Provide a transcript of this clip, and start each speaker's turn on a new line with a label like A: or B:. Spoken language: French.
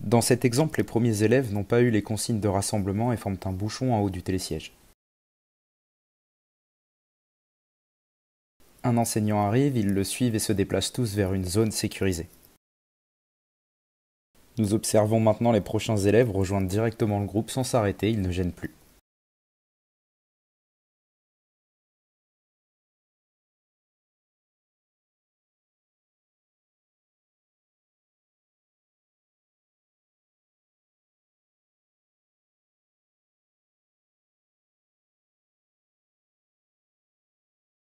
A: Dans cet exemple, les premiers élèves n'ont pas eu les consignes de rassemblement et forment un bouchon en haut du télésiège.
B: Un enseignant arrive, ils le suivent et se déplacent tous vers une zone sécurisée.
A: Nous observons maintenant les prochains élèves rejoindre directement le groupe sans s'arrêter, ils ne gênent plus.